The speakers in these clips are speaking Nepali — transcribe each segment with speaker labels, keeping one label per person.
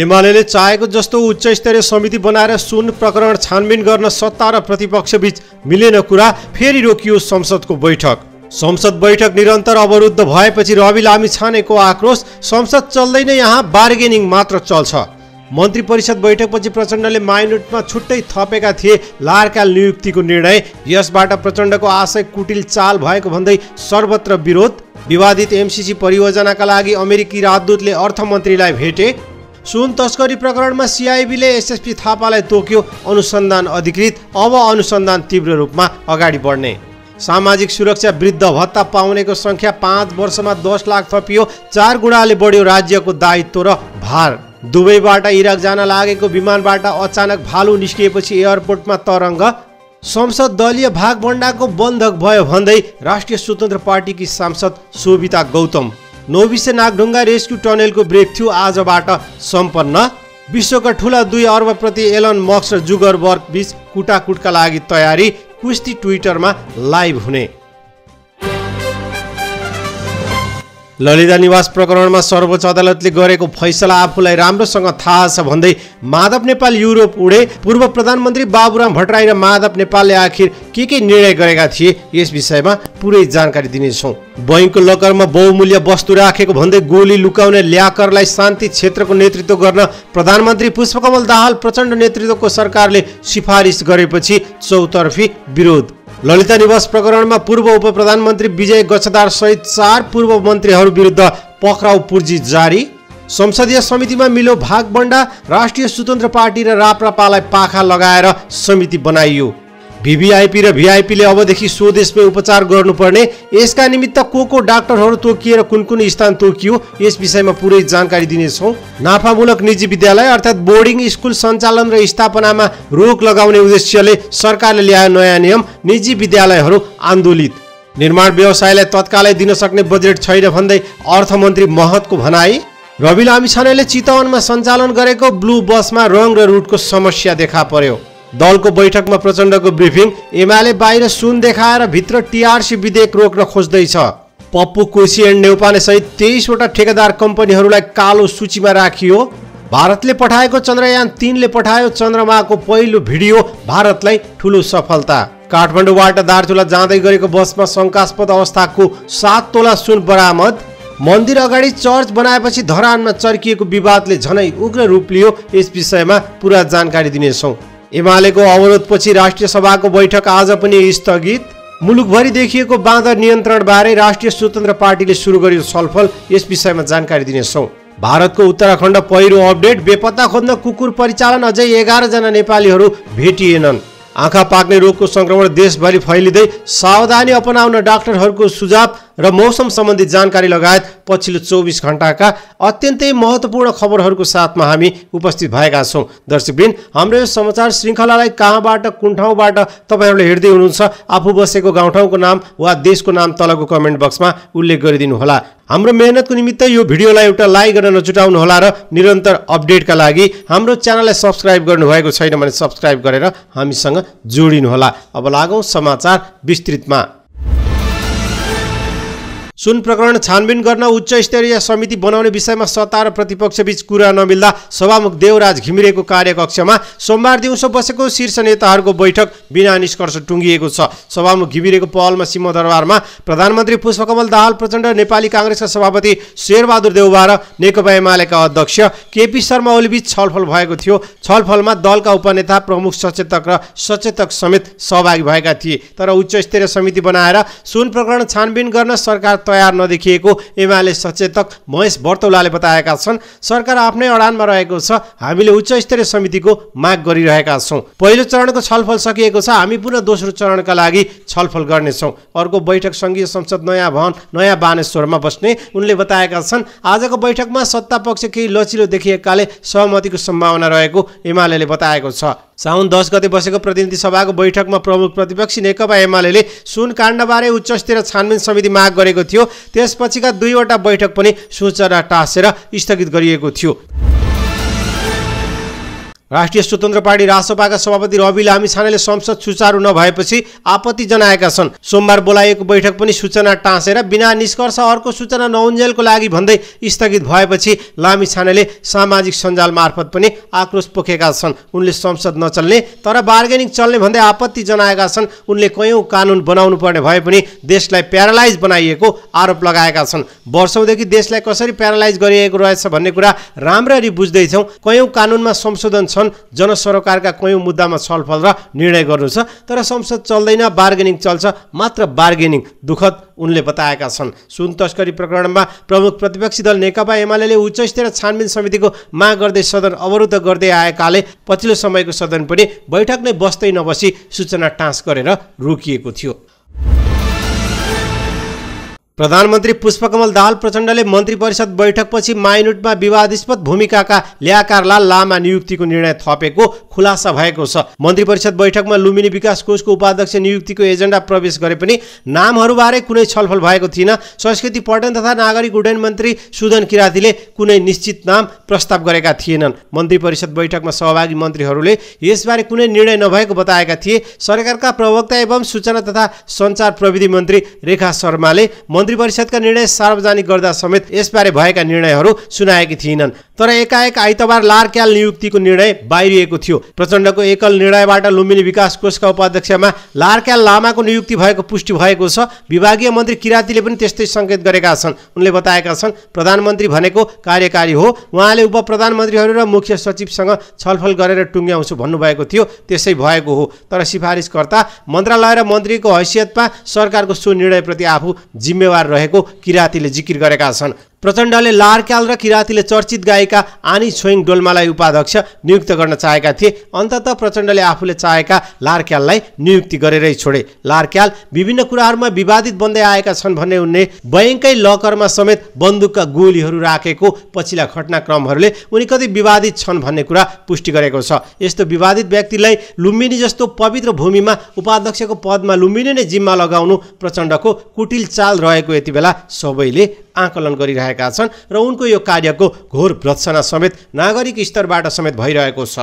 Speaker 1: एमाले चाहेको जस्तो उच्च स्तरीय समिति बनाएर सुन प्रकरण छानबिन गर्न सत्ता र प्रतिपक्ष प्रतिपक्षबीच मिलेन कुरा फेरि रोकियो संसदको बैठक संसद बैठक निरन्तर अवरुद्ध भएपछि रवि लामी छानेको आक्रोश संसद चल्दैन यहाँ बार्गेनिङ मात्र चल्छ मन्त्री परिषद बैठकपछि प्रचण्डले माइनोटमा छुट्टै थपेका थिए लारका नियुक्तिको निर्णय यसबाट प्रचण्डको आशय कुटिल चाल भएको भन्दै सर्वत्र विरोध विवादित एमसिसी परियोजनाका लागि अमेरिकी राजदूतले अर्थमन्त्रीलाई भेटे सुन तस्करी प्रकरणमा सिआइबीले एसएसपी थापालाई तोक्यो अनुसन्धान अधिकृत अब अनुसन्धान तीव्र रूपमा अगाडि बढ्ने सामाजिक सुरक्षा वृद्ध भत्ता पाउनेको सङ्ख्या पाँच वर्षमा दस लाख थपियो चार गुणाले बढ्यो राज्यको दायित्व र भार दुबईबाट इराक जान लागेको विमानबाट अचानक भालु निस्किएपछि एयरपोर्टमा तरङ्ग संसद दलीय भागभण्डाको बन्धक भयो भन्दै राष्ट्रिय स्वतन्त्र पार्टीकी सांसद शोभिता गौतम नौबिसे नागढुङ्गा रेस्क्यु टनेलको ब्रेक थियो आजबाट सम्पन्न विश्वका ठुला दुई अर्बप्रति एलन मक्स र जुगर वर्क बीच कुटाकुटका लागि तयारी कुस्ती ट्विटरमा लाइभ हुने ललिता निवास प्रकरणमा सर्वोच्च अदालतले गरेको फैसला आफूलाई राम्रोसँग थाहा छ भन्दै माधव नेपाल युरोप उडे पूर्व प्रधानमन्त्री बाबुराम भट्टराई र माधव नेपालले आखिर के के निर्णय गरेका थिए यस विषयमा पुरै जानकारी दिनेछौँ बैङ्कको लकरमा बहुमूल्य वस्तु राखेको भन्दै गोली लुकाउने ल्याकरलाई शान्ति क्षेत्रको नेतृत्व गर्न प्रधानमन्त्री पुष्पकमल दाहाल प्रचण्ड नेतृत्वको सरकारले सिफारिस गरेपछि चौतर्फी विरोध ललिता निवास प्रकरणमा पूर्व उप प्रधानमन्त्री विजय गच्छदार सहित चार पूर्व मन्त्रीहरू विरुद्ध पक्राउ पुर्जी जारी संसदीय समितिमा मिलो भागबण्डा राष्ट्रिय स्वतन्त्र पार्टी र राप्रपालाई पाखा लगाएर समिति बनाइयो भिभिआइपी र भिआइपीले अबदेखि स्वदेशमै उपचार गर्नुपर्ने यसका निमित्त को को डाक्टरहरू तोकिएर कुन कुन स्थान तोकियो यस विषयमा पुरै जानकारी दिनेछौँ नाफामूलक निजी विद्यालय अर्थात् बोर्डिङ स्कुल सञ्चालन र स्थापनामा रोक लगाउने उद्देश्यले सरकारले ल्यायो नयाँ नियम निजी विद्यालयहरू आन्दोलित निर्माण व्यवसायलाई तत्कालै दिन सक्ने बजेट छैन भन्दै अर्थमन्त्री महतको भनाई रवि लामिछानेले चितवनमा सञ्चालन गरेको ब्लू बसमा रङ र रुटको समस्या देखा पर्यो दलको बैठकमा प्रचण्डको ब्रिफिङ एमाले बाहिर सुन देखाएर भित्र टिआरसी विधेयक रोक्न खोज्दैछ पप्पु एन्ड नेउपाने सहित तेइसवटा ठेकेदार कम्पनीहरूलाई कालो सूचीमा राखियो भारतले पठाएको चन्द्रयान तिनले पठायो चन्द्रमाको पहिलो भिडियो भारतलाई ठुलो सफलता काठमाडौँबाट दार्चुला जाँदै गरेको बसमा शङ्कास्पद अवस्थाको सात तोला सुन बरामद मन्दिर अगाडि चर्च बनाएपछि धरानमा चर्किएको विवादले झनै उग्र रूप लियो यस विषयमा पुरा जानकारी दिनेछौँ एमालेको अवरोधपछि राष्ट्रिय सभाको बैठक आज पनि स्थगित मुलुकभरि देखिएको नियन्त्रण बारे राष्ट्रिय स्वतन्त्र पार्टीले सुरु गरेको छलफल यस विषयमा जानकारी दिनेछौँ भारतको उत्तराखण्ड पहिरो अपडेट बेपत्ता खोज्न कुकुर परिचालन अझै एघारजना नेपालीहरू भेटिएनन् आँखा पाक्ने रोगको संक्रमण देशभरि फैलिँदै सावधानी अपनाउन डाक्टरहरूको सुझाव र मौसम सम्बन्धी जानकारी लगायत पछिल्लो चौबिस घन्टाका अत्यन्तै महत्त्वपूर्ण खबरहरूको साथमा हामी उपस्थित भएका छौँ दर्शकबिन हाम्रो यो समाचार श्रृङ्खलालाई कहाँबाट कुन ठाउँबाट तपाईँहरूले हेर्दै हुनुहुन्छ आफू बसेको गाउँठाउँको नाम वा देशको नाम तलको कमेन्ट बक्समा उल्लेख गरिदिनु होला हाम्रो मेहनतको निमित्त यो भिडियोलाई एउटा लाइक गर्न होला र निरन्तर अपडेटका लागि हाम्रो च्यानललाई सब्सक्राइब गर्नुभएको छैन भने सब्सक्राइब गरेर हामीसँग जोडिनुहोला अब लागौँ समाचार विस्तृतमा सुन प्रकरण छानबिन गर्न उच्च स्तरीय समिति बनाउने विषयमा सत्ता र प्रतिपक्षबीच कुरा नमिल्दा सभामुख देवराज घिमिरेको कार्यकक्षमा सोमबार दिउँसो बसेको शीर्ष नेताहरूको बैठक बिना निष्कर्ष टुङ्गिएको छ सभामुख घिमिरेको पहलमा सिंहदरबारमा प्रधानमन्त्री पुष्पकमल दाहाल प्रचण्ड नेपाली काङ्ग्रेसका सभापति शेरबहादुर देउवा र नेकपा एमालेका अध्यक्ष केपी शर्मा ओलीबीच छलफल भएको थियो छलफलमा दलका उपनेता प्रमुख सचेतक र सचेतक समेत सहभागी भएका थिए तर उच्च स्तरीय समिति बनाएर सुन प्रकरण छानबिन गर्न सरकार तयार नदेखिएको एमाले सचेतक महेश वर्तौलाले बताएका छन् सरकार आफ्नै अडानमा रहेको छ हामीले उच्च स्तरीय समितिको माग गरिरहेका छौँ पहिलो चरणको छलफल सकिएको छ हामी पुनः दोस्रो चरणका लागि छलफल गर्नेछौँ अर्को बैठक सङ्घीय संसद नयाँ भवन नयाँ बानेश्वरमा बस्ने उनले बताएका छन् आजको बैठकमा सत्तापक्ष केही लचिलो देखिएकाले सहमतिको सम्भावना रहेको एमाले बताएको छ साउन दस गते बसेको प्रतिनिधि सभाको बैठकमा प्रमुख प्रतिपक्षी नेकपा एमाले सुन काण्डबारे उच्चस्तरीय छानबिन समिति माग गरेको थियो त्यसपछिका दुईवटा बैठक पनि सूचना टाँसेर स्थगित गरिएको थियो राष्ट्रिय स्वतन्त्र पार्टी रासपाका सभापति रवि लामिछानेले संसद सुचारू नभएपछि आपत्ति जनाएका छन् सोमबार बोलाइएको बैठक पनि सूचना टाँसेर बिना निष्कर्ष अर्को सूचना नउन्जेलको लागि भन्दै स्थगित भएपछि लामिछानेले सामाजिक सञ्जाल मार्फत पनि आक्रोश पोखेका छन् उनले संसद नचल्ने तर बार्गेनिङ चल्ने भन्दै आपत्ति जनाएका छन् उनले कयौँ कानुन बनाउनु पर्ने भए पनि देशलाई प्यारालाइज बनाइएको आरोप लगाएका छन् वर्षौँदेखि देशलाई कसरी प्यारालाइज गरिएको रहेछ भन्ने कुरा राम्ररी बुझ्दैछौँ कयौँ कानुनमा संशोधन छन् जनसरोकारका कयौँ मुद्दामा छलफल र निर्णय गर्नु छ तर संसद चल्दैन बार्गेनिङ चल्छ मात्र बार्गेनिङ दुःखद उनले बताएका छन् सुन तस्करी प्रकरणमा प्रमुख प्रतिपक्षी दल नेकपा एमाले उच्च स्तरीय छानबिन समितिको माग गर्दै सदन अवरुद्ध गर्दै आएकाले पछिल्लो समयको सदन पनि बैठक नै बस्दै नबसी सूचना टाँस गरेर रोकिएको थियो प्रधानमन्त्री पुष्पकमल दाहाल प्रचण्डले मन्त्री परिषद बैठकपछि माइनुटमा विवादस्पद भूमिकाका ल्याकारलाल लामा नियुक्तिको निर्णय थपेको खुलासा भएको छ मन्त्री परिषद बैठकमा लुम्बिनी विकास कोषको उपाध्यक्ष नियुक्तिको एजेन्डा प्रवेश गरे पनि नामहरूबारे कुनै छलफल भएको थिएन संस्कृति पर्यटन तथा नागरिक उड्डयन मन्त्री सुदन किरातीले कुनै निश्चित नाम प्रस्ताव गरेका थिएनन् मन्त्री परिषद बैठकमा सहभागी मन्त्रीहरूले यसबारे कुनै निर्णय नभएको बताएका थिए सरकारका प्रवक्ता एवं सूचना तथा सञ्चार प्रविधि मन्त्री रेखा शर्माले मन्त्री परिषदका निर्णय सार्वजनिक गर्दा समेत यसबारे भएका निर्णयहरू सुनाएकी थिएनन् तर एकाएक आइतबार लारक्याल नियुक्तिको निर्णय बाहिरिएको थियो प्रचण्डको एकल निर्णयबाट लुम्बिनी विकास कोषका उपाध्यक्षमा लारक्याल लामाको नियुक्ति भएको पुष्टि भएको छ विभागीय मन्त्री किरातीले पनि त्यस्तै सङ्केत गरेका छन् उनले बताएका छन् प्रधानमन्त्री भनेको कार्यकारी हो उहाँले उप प्रधानमन्त्रीहरू र मुख्य सचिवसँग छलफल गरेर टुङ्ग्याउँछु भन्नुभएको थियो त्यसै भएको हो तर सिफारिसकर्ता मन्त्रालय र मन्त्रीको हैसियतमा सरकारको सो निर्णयप्रति आफू जिम्मेवार जिम्मेवार रहेको किरातीले जिकिर गरेका छन् प्रचण्डले लारक्याल र किराँतीले चर्चित गायिका आनी छोइङ डोल्मालाई उपाध्यक्ष नियुक्त गर्न चाहेका थिए अन्तत प्रचण्डले आफूले चाहेका लारक्याललाई नियुक्ति गरेरै छोडे लारक्याल विभिन्न कुराहरूमा विवादित बन्दै आएका छन् भन्ने उनले बैङ्कै लकरमा समेत बन्दुकका गोलीहरू राखेको पछिल्ला घटनाक्रमहरूले उनी कति विवादित छन् भन्ने कुरा पुष्टि गरेको छ यस्तो विवादित व्यक्तिलाई लुम्बिनी जस्तो पवित्र भूमिमा उपाध्यक्षको पदमा लुम्बिनी नै जिम्मा लगाउनु प्रचण्डको कुटिल चाल रहेको यति बेला सबैले आकलन गरिरहेको गरिरहेका छन् र उनको यो कार्यको घोर भ्रत्सना समेत नागरिक स्तरबाट समेत भइरहेको छ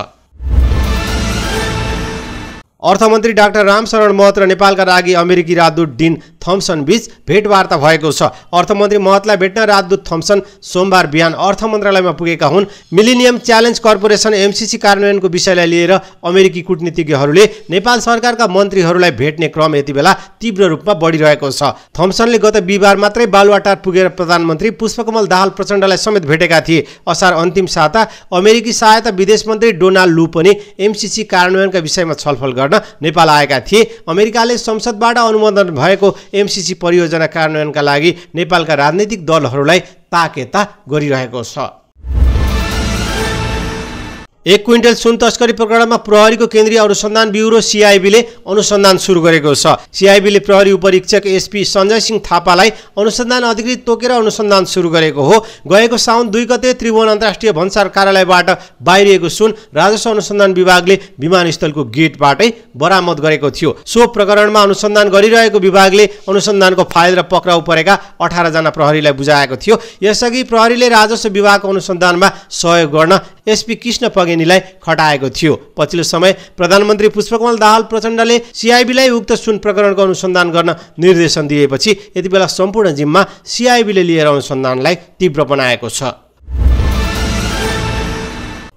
Speaker 1: अर्थमन्त्री डाक्टर रामशरण महत र नेपालका लागि अमेरिकी राजदूत डिन थम्सन बीच भेटवार्ता भएको छ अर्थमन्त्री महतलाई भेट्न राजदूत थम्सन सोमबार बिहान अर्थ मन्त्रालयमा पुगेका हुन् मिलिनियम च्यालेन्ज कर्पोरेसन एमसिसी कार्यान्वयनको विषयलाई लिएर अमेरिकी कुटनीतिज्ञहरूले नेपाल सरकारका मन्त्रीहरूलाई भेट्ने क्रम यति बेला तीव्र रूपमा बढिरहेको छ थम्सनले गत बिहिबार मात्रै बालुवाटार पुगेर प्रधानमन्त्री पुष्पकमल दाहाल प्रचण्डलाई समेत भेटेका थिए असार अन्तिम साता अमेरिकी सहायता विदेश मन्त्री डोनाल्ड लु पनि एमसिसी कार्यान्वयनका विषयमा छलफल गर्न नेपाल आएका थिए अमेरिकाले संसदबाट अनुमोदन भएको एमसिसी परियोजना कार्यान्वयनका लागि नेपालका राजनैतिक दलहरूलाई ताकेता गरिरहेको छ एक क्विन्टल सुन तस्करी प्रकरणमा प्रहरीको केन्द्रीय अनुसन्धान ब्युरो सिआइबीले अनुसन्धान सुरु गरेको छ सिआइबीले प्रहरी उपरीक्षक एसपी सञ्जय सिंह थापालाई अनुसन्धान अधिकृत तोकेर अनुसन्धान सुरु गरेको हो गएको साउन दुई गते त्रिभुवन अन्तर्राष्ट्रिय भन्सार कार्यालयबाट बाहिरिएको सुन राजस्व अनुसन्धान विभागले विमानस्थलको गेटबाटै बरामद गरेको थियो सो प्रकरणमा अनुसन्धान गरिरहेको विभागले अनुसन्धानको फाइल र पक्राउ परेका अठारजना प्रहरीलाई बुझाएको थियो यसअघि प्रहरीले राजस्व विभागको अनुसन्धानमा सहयोग गर्न एसपी कृष्ण पगेनीलाई खटाएको थियो पछिल्लो समय प्रधानमन्त्री पुष्पकमल दाहाल प्रचण्डले सिआइबीलाई उक्त सुन प्रकरणको अनुसन्धान गर्न निर्देशन दिएपछि यति बेला सम्पूर्ण जिम्मा सिआइबीले लिएर अनुसन्धानलाई तीव्र बनाएको छ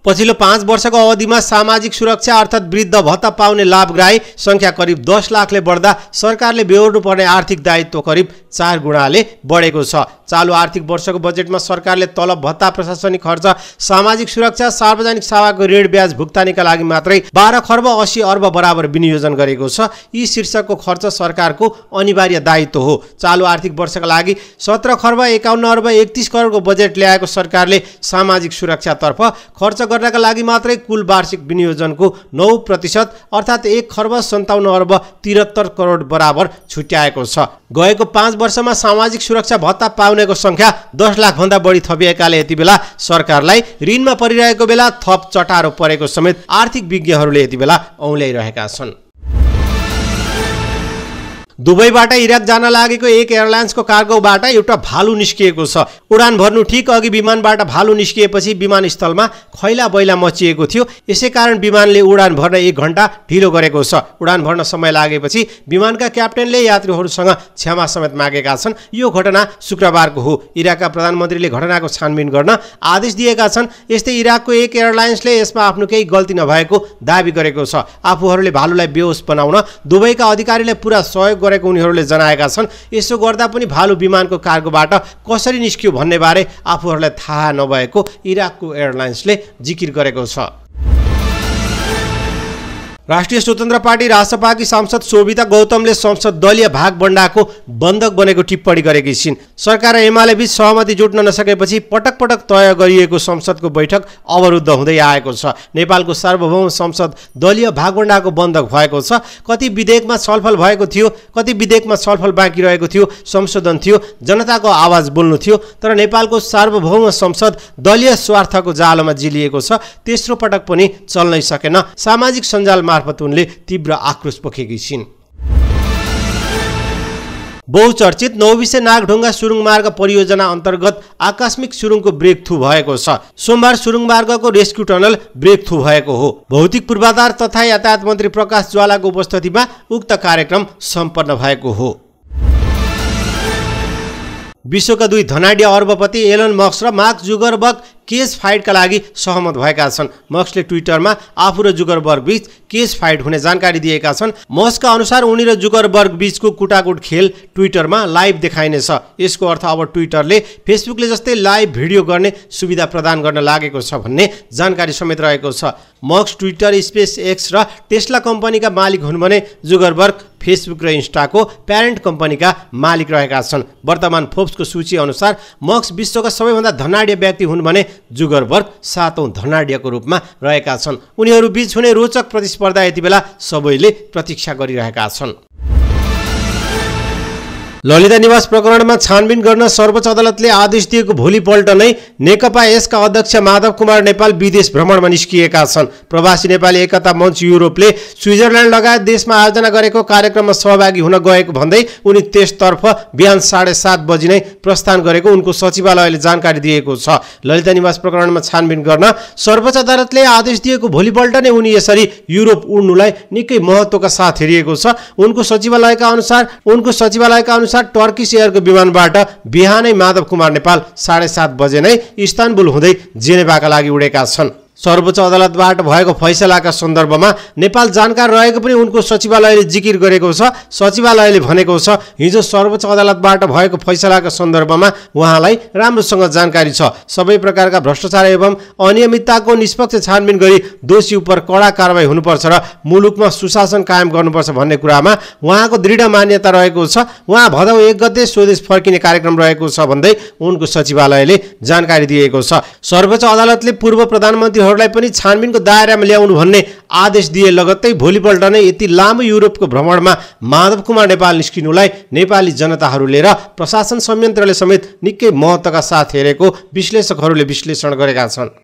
Speaker 1: पछिल्लो पाँच वर्षको अवधिमा सामाजिक सुरक्षा अर्थात् वृद्ध भत्ता पाउने लाभग्राही सङ्ख्या करिब दस लाखले बढ्दा सरकारले बेहोर्नुपर्ने आर्थिक दायित्व करिब चार गुणाले बढेको छ चालु आर्थिक वर्षको बजेटमा सरकारले तलब भत्ता प्रशासनिक खर्च सामाजिक सुरक्षा सार्वजनिक सेवाको ऋण ब्याज भुक्तानीका लागि मात्रै बाह्र खर्ब अस्सी अर्ब बराबर विनियोजन गरेको छ यी शीर्षकको खर्च सरकारको अनिवार्य दायित्व हो चालु आर्थिक वर्षका लागि सत्र खर्ब एकाउन्न अर्ब एकतिस करोडको बजेट ल्याएको सरकारले सामाजिक सुरक्षातर्फ खर्च गर्नका लागि मात्रै कुल वार्षिक विनियोजनको नौ प्रतिशत अर्थात् एक खर्ब सन्ताउन्न अर्ब त्रिहत्तर करोड बराबर छुट्याएको छ गएको पाँच वर्षमा सामाजिक सुरक्षा भत्ता पाउ आउनेको सङ्ख्या दस लाखभन्दा बढी थपिएकाले यति बेला सरकारलाई ऋणमा परिरहेको बेला थप चटारो परेको समेत आर्थिक विज्ञहरूले यति बेला औल्याइरहेका छन् दुबईबाट इराक जान लागेको एक एयरलाइन्सको कार्गोबाट एउटा भालु निस्किएको छ उडान भर्नु ठिक अघि विमानबाट भालु निस्किएपछि विमानस्थलमा खैला बैला मचिएको थियो यसै कारण विमानले उडान भर्न एक घन्टा ढिलो गरेको छ उडान भर्न समय लागेपछि विमानका क्याप्टेनले यात्रुहरूसँग क्षमा समेत मागेका छन् यो घटना शुक्रबारको हो इराकका प्रधानमन्त्रीले घटनाको छानबिन गर्न आदेश दिएका छन् यस्तै इराकको एक एयरलाइन्सले यसमा आफ्नो केही गल्ती नभएको दावी गरेको छ आफूहरूले भालुलाई बेहोस बनाउन दुबईका अधिकारीलाई पुरा सहयोग गरेको उनीहरूले जनाएका छन् यसो गर्दा पनि भालु विमानको कार्गोबाट कसरी निस्कियो बारे आफूहरूलाई थाहा नभएको इराकको एयरलाइन्सले जिकिर गरेको छ राष्ट्रिय स्वतन्त्र पार्टी राष्ट्रपाकी सांसद शोभिता गौतमले संसद दलीय भाग बन्डाको बन्धक बनेको टिप्पणी गरेकी छिन् सरकार र एमाले बीच सहमति जुट्न नसकेपछि पटक पटक तय गरिएको संसदको बैठक अवरुद्ध हुँदै आएको छ नेपालको सार्वभौम संसद दलीय भागबन्डाको बन्धक भएको छ कति विधेयकमा छलफल भएको थियो कति विधेयकमा छलफल बाँकी रहेको थियो संशोधन थियो जनताको आवाज बोल्नु थियो तर नेपालको सार्वभौम संसद दलीय स्वार्थको जालोमा जिलिएको छ तेस्रो पटक पनि चल्नै सकेन सामाजिक सञ्जालमा मार्फत उनले तीव्र आक्रोश पोखेकी छिन् बहुचर्चित नौबिसे नागढुङ्गा सुरुङ मार्ग परियोजना अन्तर्गत आकस्मिक सुरुङको ब्रेक थ्रु भएको छ सोमबार सुरुङ मार्गको रेस्क्यु टनल ब्रेक थ्रु भएको हो भौतिक पूर्वाधार तथा यातायात मन्त्री प्रकाश ज्वालाको उपस्थितिमा उक्त कार्यक्रम सम्पन्न भएको हो विश्वका दुई धनाड्य अर्बपति एलन मक्स र मार्क जुगरबर्ग केस फाइटका लागि सहमत भएका छन् मक्सले ट्विटरमा आफू र जुगरबर्ग बीच केस फाइट हुने जानकारी दिएका छन् मक्सका अनुसार उनी र जुगरबर्ग बीचको कुटाकुट खेल ट्विटरमा लाइभ देखाइनेछ यसको अर्थ अब ट्विटरले फेसबुकले जस्तै लाइभ भिडियो गर्ने सुविधा प्रदान गर्न लागेको छ भन्ने जानकारी समेत रहेको छ मक्स ट्विटर स्पेस एक्स र टेस्ला कम्पनीका मालिक हुन् भने जुगरबर्ग फेसबुक र इन्स्टाको प्यारेन्ट कम्पनीका मालिक रहेका छन् वर्तमान फोप्सको सूची अनुसार मक्स विश्वका सबैभन्दा धनाढ्य व्यक्ति हुन् भने जुगरबर्ग सातौँ धनाड्यको रूपमा रहेका छन् उनीहरू बीच हुने रोचक प्रतिस्पर्धा यति बेला सबैले प्रतीक्षा गरिरहेका छन् ललिता निवास प्रकरणमा छानबिन गर्न सर्वोच्च अदालतले आदेश दिएको भोलिपल्ट नै नेकपा यसका अध्यक्ष माधव कुमार नेपाल विदेश भ्रमणमा निस्किएका छन् प्रवासी नेपाली एकता मञ्च युरोपले स्विजरल्यान्ड लगायत देशमा आयोजना गरेको कार्यक्रममा सहभागी हुन गएको भन्दै उनी त्यसतर्फ बिहान साढे सात बजी नै प्रस्थान गरेको उनको सचिवालयले जानकारी दिएको छ ललिता निवास प्रकरणमा छानबिन गर्न सर्वोच्च अदालतले आदेश दिएको भोलिपल्ट नै उनी यसरी युरोप उड्नुलाई निकै महत्त्वका साथ हेरिएको छ उनको सचिवालयका अनुसार उनको सचिवालयका अनुसार साथ टर्किस एयरको विमानबाट बिहानै माधव कुमार नेपाल साढे सात बजे नै इस्तानबुल हुँदै जेनेवाका लागि उडेका छन् सर्वोच्च अदालतबाट भएको फैसलाका सन्दर्भमा नेपाल जानकार रहेको पनि उनको सचिवालयले जिकिर गरेको छ सचिवालयले भनेको छ हिजो सर्वोच्च अदालतबाट भएको फैसलाका सन्दर्भमा उहाँलाई राम्रोसँग जानकारी छ सबै प्रकारका भ्रष्टाचार एवं अनियमितताको निष्पक्ष छानबिन गरी दोषी उप कडा कारवाही हुनुपर्छ र मुलुकमा सुशासन कायम गर्नुपर्छ भन्ने कुरामा उहाँको दृढ मान्यता रहेको छ उहाँ भदौ एक गते स्वदेश फर्किने कार्यक्रम रहेको छ भन्दै उनको सचिवालयले जानकारी दिएको छ सर्वोच्च अदालतले पूर्व प्रधानमन्त्री उनीहरूलाई पनि छानबिनको दायरामा ल्याउनु भन्ने आदेश दिए लगत्तै भोलिपल्ट नै यति लामो युरोपको भ्रमणमा माधव कुमार नेपाल निस्किनुलाई नेपाली जनताहरू र प्रशासन संयन्त्रले समेत निकै महत्त्वका साथ हेरेको विश्लेषकहरूले विश्लेषण गरेका छन्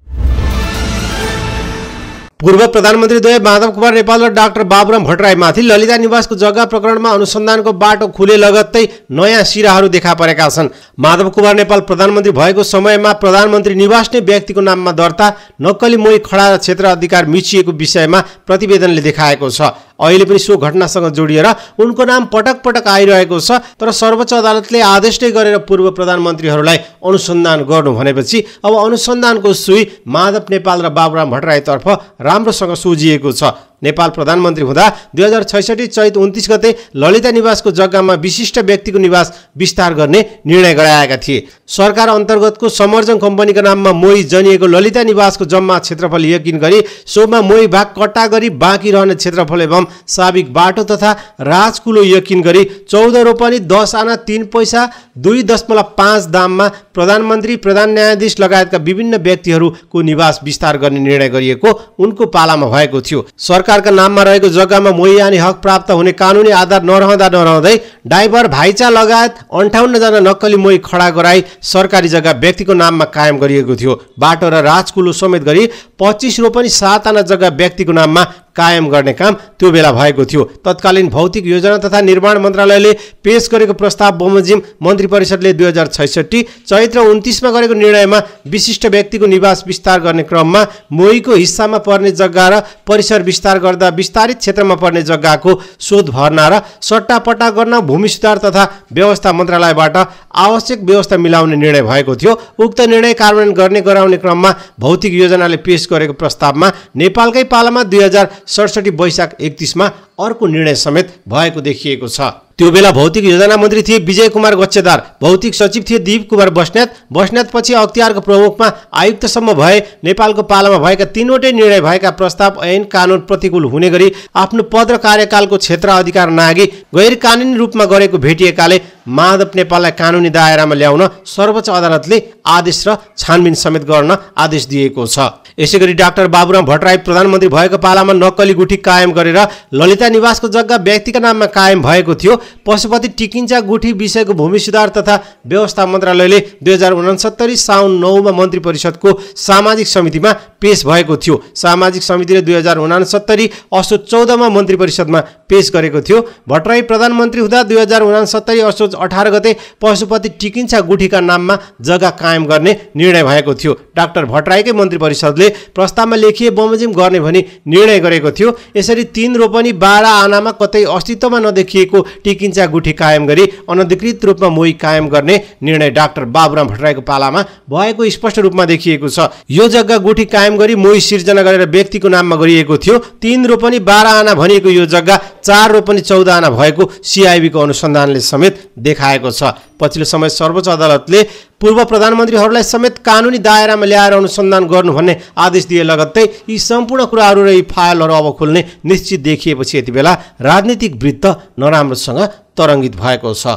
Speaker 1: पूर्व प्रधानमन्त्री द्वय माधव कुमार नेपाल र डाक्टर बाबुराम भट्टराईमाथि ललिता निवासको जग्गा प्रकरणमा अनुसन्धानको बाटो खुले लगत्तै नयाँ सिराहरू देखा परेका छन् माधव कुमार नेपाल प्रधानमन्त्री भएको समयमा प्रधानमन्त्री निवास नै व्यक्तिको नाममा दर्ता नक्कली मोही खडा क्षेत्र अधिकार मिचिएको विषयमा प्रतिवेदनले देखाएको छ अहिले पनि सो घटनासँग जोडिएर उनको नाम पटक पटक आइरहेको छ तर सर्वोच्च अदालतले आदेश नै गरेर पूर्व प्रधानमन्त्रीहरूलाई अनुसन्धान गर्नु भनेपछि अब अनुसन्धानको सुई माधव नेपाल र बाबुराम भट्टराईतर्फ राम्रोसँग सोझिएको छ नेपाल प्रधानमन्त्री हुँदा दुई हजार छैसठी चैत उन्तिस गते ललिता निवासको जग्गामा विशिष्ट व्यक्तिको निवास विस्तार गर्ने निर्णय गराएका थिए सरकार अन्तर्गतको समर्जन कम्पनीको नाममा मोही जनिएको ललिता निवासको जम्मा क्षेत्रफल यकिन गरी सोमा मोही भाग कट्टा गरी बाँकी रहने क्षेत्रफल एवं साबिक बाटो तथा राजकुलो यकिन गरी चौध रोपनी दस आना तिन पैसा दुई दशमलव पाँच दाममा प्रधानमन्त्री प्रधान न्यायाधीश लगायतका विभिन्न व्यक्तिहरूको निवास विस्तार गर्ने निर्णय गरिएको उनको पालामा भएको थियो सरकार सरकारका नाममा रहेको जग्गामा मोहियानी हक प्राप्त हुने कानुनी आधार नरहँदा नरहँदै ड्राइभर भाइचा लगायत अन्ठाउन्नजना नक्कली मोही खडा गराई सरकारी जग्गा व्यक्तिको नाममा कायम गरिएको थियो बाटो र राजकुलो समेत गरी पच्चिस पनि सातआना जग्गा व्यक्तिको नाममा कायम गर्ने काम त्यो बेला भएको थियो तत्कालीन भौतिक योजना तथा निर्माण मन्त्रालयले पेश गरेको प्रस्ताव बमोजिम मन्त्री परिषदले दुई हजार छैसठी चैत्र उन्तिसमा गरेको निर्णयमा विशिष्ट व्यक्तिको निवास विस्तार गर्ने क्रममा मोहीको हिस्सामा पर्ने जग्गा र परिसर विस्तार गर्दा विस्तारित क्षेत्रमा पर्ने जग्गाको शोध भर्ना र सट्टापट्टा गर्न भूमि सुधार तथा व्यवस्था मन्त्रालयबाट आवश्यक व्यवस्था मिलाउने निर्णय भएको थियो उक्त निर्णय कार्यान्वयन गर्ने गराउने क्रममा भौतिक योजनाले पेश गरेको प्रस्तावमा नेपालकै पालामा दुई हजार सडसठी वैशाख एकतिसमा अर्को निर्णय समेत भएको देखिएको छ त्यो बेला भौतिक योजना मन्त्री थिए विजय कुमार गच्छेदार भौतिक सचिव थिए दिप कुमार बस्नेत बस्नेतपछि अख्तियारको प्रमुखमा आयुक्तसम्म भए नेपालको पालामा भएका तीनवटै निर्णय भएका प्रस्ताव ऐन कानुन प्रतिकूल हुने गरी आफ्नो पद र कार्यकालको क्षेत्र अधिकार नागी गैर कानुनी रूपमा गरेको भेटिएकाले माधव नेपाललाई कानुनी दायरामा ल्याउन सर्वोच्च अदालतले आदेश र छानबिन समेत गर्न आदेश दिएको छ यसै गरी डाक्टर बाबुराम भट्टराई प्रधानमन्त्री भएको पालामा नक्कली गुठी कायम गरेर ललिता निवासको जग्गा व्यक्तिका नाममा कायम भएको थियो पशुपति टिकिन्चा गुठी विषयको भूमि सुधार तथा व्यवस्था मन्त्रालयले दुई हजार उनासत्तरी साउन नौमा मन्त्री परिषदको सामाजिक समितिमा पेस भएको थियो सामाजिक समितिले दुई हजार उनासत्तरी असो चौधमा मन्त्री परिषदमा पेस गरेको थियो भट्टराई प्रधानमन्त्री हुँदा दुई हजार उनासत्तरी असोज अठार गते पशुपति टिकिन्चा गुठीका नाममा जग्गा कायम गर्ने निर्णय भएको थियो डाक्टर भट्टराईकै मन्त्री परिषदले आयोगले प्रस्तावमा लेखिए बमोजिम गर्ने भनी निर्णय गरेको थियो यसरी तीन रोपनी बाह्र आनामा कतै अस्तित्वमा नदेखिएको टिकिन्चा गुठी कायम गरी अनधिकृत रूपमा मोही कायम गर्ने निर्णय डाक्टर बाबुराम भट्टराईको पालामा भएको स्पष्ट रूपमा देखिएको छ यो जग्गा गुठी कायम गरी मोही सिर्जना गरेर व्यक्तिको नाममा गरिएको थियो तीन रोपनी बाह्र आना भनिएको यो जग्गा चार रोपनी चौध आना भएको सिआइबीको अनुसन्धानले समेत देखाएको छ पछिल्लो समय सर्वोच्च अदालतले पूर्व प्रधानमन्त्रीहरूलाई समेत कानुनी दायरामा ल्याएर अनुसन्धान गर्नु भन्ने आदेश दिए लगत्तै यी सम्पूर्ण कुराहरू र यी फाइलहरू अब खोल्ने निश्चित देखिएपछि यति बेला राजनीतिक वृत्त नराम्रोसँग तरङ्गित भएको छ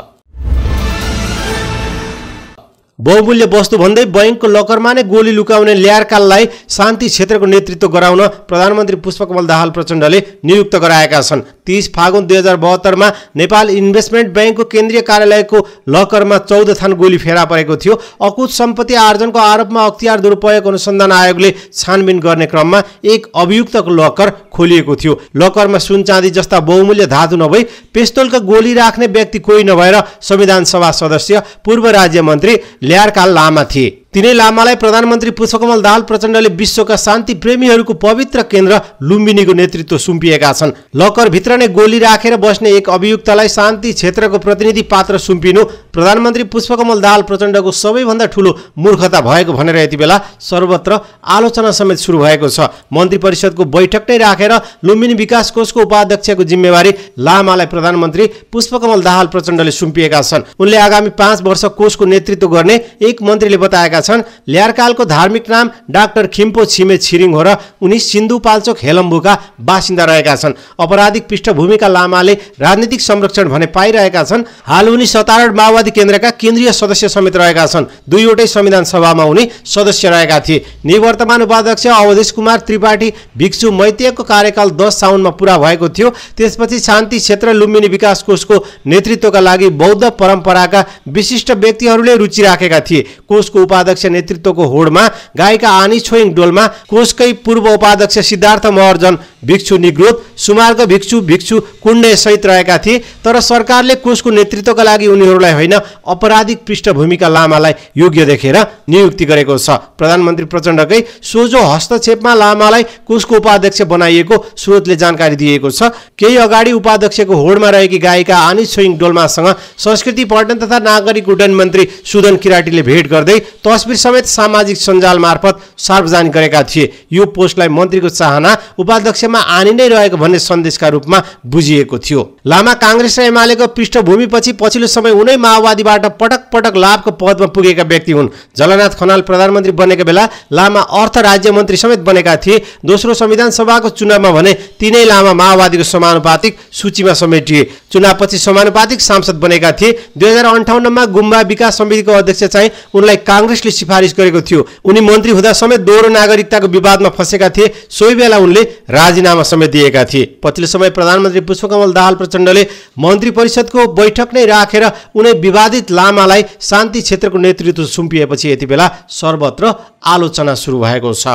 Speaker 1: बहुमूल्य वस्तु भन्दै बैङ्कको लकरमा नै गोली लुकाउने ल्यारकाललाई शान्ति क्षेत्रको नेतृत्व गराउन प्रधानमन्त्री पुष्पकमल दाहाल प्रचण्डले नियुक्त गराएका छन् तिस फागुन दुई हजार बहत्तरमा नेपाल इन्भेस्टमेन्ट ब्याङ्कको केन्द्रीय कार्यालयको लकरमा चौध थान गोली फेरा परेको थियो अकुत सम्पत्ति आर्जनको आरोपमा अख्तियार दुरुपयोग अनुसन्धान आयोगले छानबिन गर्ने क्रममा एक अभियुक्तको लकर खोलिएको थियो लकरमा सुन चाँदी जस्ता बहुमूल्य धातु नभई पेस्तोलका गोली राख्ने व्यक्ति कोही नभएर संविधान सभा सदस्य पूर्व राज्य मन्त्री ल्यारका लामा थिए तिनै लामालाई प्रधानमन्त्री पुष्पकमल दाहाल प्रचण्डले विश्वका शान्ति प्रेमीहरूको पवित्र केन्द्र लुम्बिनीको नेतृत्व सुम्पिएका छन् लकरभित्र नै गोली राखेर बस्ने एक अभियुक्तलाई शान्ति क्षेत्रको प्रतिनिधि पात्र सुम्पिनु प्रधानमन्त्री पुष्पकमल दाहाल प्रचण्डको सबैभन्दा ठूलो मूर्खता भएको भनेर यति बेला सर्वत्र आलोचना समेत सुरु भएको छ मन्त्री परिषदको बैठक नै राखेर लुम्बिनी विकास कोषको उपाध्यक्षको जिम्मेवारी लामालाई प्रधानमन्त्री पुष्पकमल दाहाल प्रचण्डले सुम्पिएका छन् उनले आगामी पाँच वर्ष कोषको नेतृत्व गर्ने एक मन्त्रीले बताएका छन् ल्यारकालको धार्मिक नाम डाक्टर खिम्पो छिमे छिरिङ हो र उनी सिन्धुपाल्चोक हेलम्बुका बासिन्दा रहेका छन् अपराधिक पृष्ठभूमिका लामाले राजनीतिक संरक्षण भने पाइरहेका छन् हाल उनी सतारण माओवादी केन्द्रका केन्द्रीय सदस्य समेत रहेका छन् दुईवटै संविधान सभामा उनी सदस्य रहेका थिए निवर्तमान उपाध्यक्ष अवधेश कुमार त्रिपाठी भिक्षु मैत्यको कार्यकाल दस साउनमा पुरा भएको थियो त्यसपछि शान्ति क्षेत्र लुम्बिनी विकास कोषको नेतृत्वका लागि बौद्ध परम्पराका विशिष्ट व्यक्तिहरूले रुचि राखेका थिए कोषको उपाध्यक्ष उपाध्यक्ष नेतृत्वको होडमा गायिका आनी छोइङ डोलमा कोषकै पूर्व उपाध्यक्ष सिद्धार्थ महर्जन भिक्षु निग्रोध सुमार्ग भिक्षु भिक्षु कुण्डय सहित रहेका थिए तर सरकारले कोषको नेतृत्वका लागि उनीहरूलाई होइन अपराधिक पृष्ठभूमिका लामालाई योग्य देखेर नियुक्ति गरेको छ प्रधानमन्त्री प्रचण्डकै सोझो हस्तक्षेपमा लामालाई कोषको उपाध्यक्ष बनाइएको स्रोतले जानकारी दिएको छ केही अगाडि उपाध्यक्षको होडमा रहेकी गायिका आनिस छोइङ डोल्मासँग संस्कृति पर्यटन तथा नागरिक उड्डयन मन्त्री सुदन किराटीले भेट गर्दै तस्बिर समेत सामाजिक सञ्जाल मार्फत सार्वजनिक गरेका थिए यो पोस्टलाई मन्त्रीको चाहना उपाध्यक्षमा सत्तामा आनि नै रहेको भन्ने सन्देशका रूपमा बुझिएको थियो लामा काङ्ग्रेस र एमालेको पृष्ठभूमिपछि पछिल्लो समय उनै माओवादीबाट पटक पटक लाभको पदमा पुगेका व्यक्ति हुन् जलनाथ खनाल प्रधानमन्त्री बनेका बेला लामा अर्थ राज्य मन्त्री समेत बनेका थिए दोस्रो संविधान सभाको चुनावमा भने तिनै लामा माओवादीको समानुपातिक सूचीमा समेटिए चुनावपछि समानुपातिक सांसद बनेका थिए दुई हजार अन्ठाउन्नमा गुम्बा विकास समितिको अध्यक्ष चाहिँ उनलाई काङ्ग्रेसले सिफारिस गरेको थियो उनी मन्त्री हुँदा समेत दोहोरो नागरिकताको विवादमा फँसेका थिए सोही बेला उनले राजीनामा राजीनामा समेत दिएका थिए पछिल्लो समय प्रधानमन्त्री पुष्पकमल दाहाल प्रचण्डले मन्त्री परिषदको बैठक नै राखेर उनै विवादित लामालाई शान्ति क्षेत्रको नेतृत्व सुम्पिएपछि यति बेला सर्वत्र आलोचना सुरु भएको छ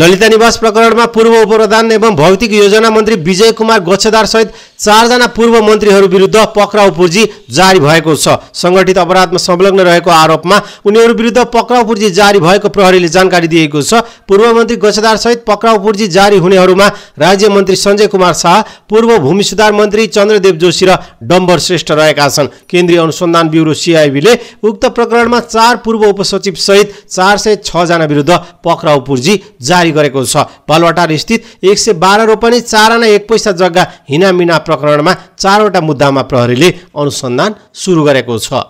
Speaker 1: ललिता निवास प्रकरणमा पूर्व उपप्रधान एवं भौतिक योजना मन्त्री विजय कुमार सहित चारजना पूर्व मन्त्रीहरू विरुद्ध पक्राउ पुर्जी जारी भएको छ सङ्गठित अपराधमा संलग्न रहेको आरोपमा उनीहरू विरुद्ध पक्राउ पुर्जी जारी भएको प्रहरीले जानकारी दिएको छ पूर्व मन्त्री गछदार सहित पक्राउ पुर्जी जारी हुनेहरूमा राज्य मन्त्री सञ्जय कुमार शाह पूर्व भूमि सुधार मन्त्री चन्द्रदेव जोशी र डम्बर श्रेष्ठ रहेका छन् केन्द्रीय अनुसन्धान ब्युरो सिआइबीले उक्त प्रकरणमा चार पूर्व उपसचिव सहित चार सय छजना विरुद्ध पक्राउ पुर्जी जारी गरेको छ बालवाटार स्थित एक सय बाह्र रोपनी चारना एक पैसा जग्गा हिनामिना प्रकरणमा चारवटा मुद्दामा प्रहरीले अनुसन्धान सुरु गरेको छ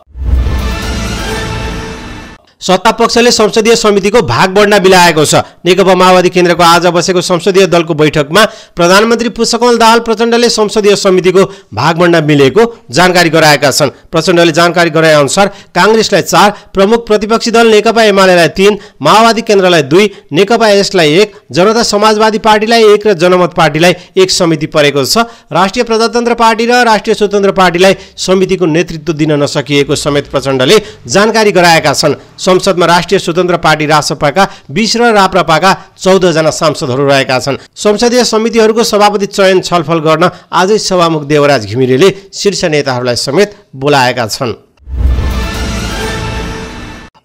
Speaker 1: सत्तापक्षले संसदीय समितिको भाग बढ्न मिलाएको छ नेकपा माओवादी केन्द्रको आज बसेको संसदीय दलको बैठकमा प्रधानमन्त्री पुष्पकमल दाहाल प्रचण्डले संसदीय समितिको भाग बढ्न मिलेको जानकारी गराएका छन् प्रचण्डले जानकारी गराए अनुसार काङ्ग्रेसलाई चार प्रमुख प्रतिपक्षी दल नेकपा एमालेलाई तिन माओवादी केन्द्रलाई दुई नेकपा यसलाई एक जनता समाजवादी पार्टीलाई एक र जनमत पार्टीलाई एक समिति परेको छ राष्ट्रिय प्रजातन्त्र पार्टी र राष्ट्रिय स्वतन्त्र पार्टीलाई समितिको नेतृत्व दिन नसकिएको समेत प्रचण्डले जानकारी गराएका छन् संसदमा राष्ट्रिय स्वतन्त्र पार्टी रासपाका बिस र राप्रपाका चौधजना सांसदहरू रहेका छन् संसदीय समितिहरूको सभापति चयन छलफल गर्न आजै सभामुख देवराज घिमिरेले शीर्ष नेताहरूलाई समेत बोलाएका छन्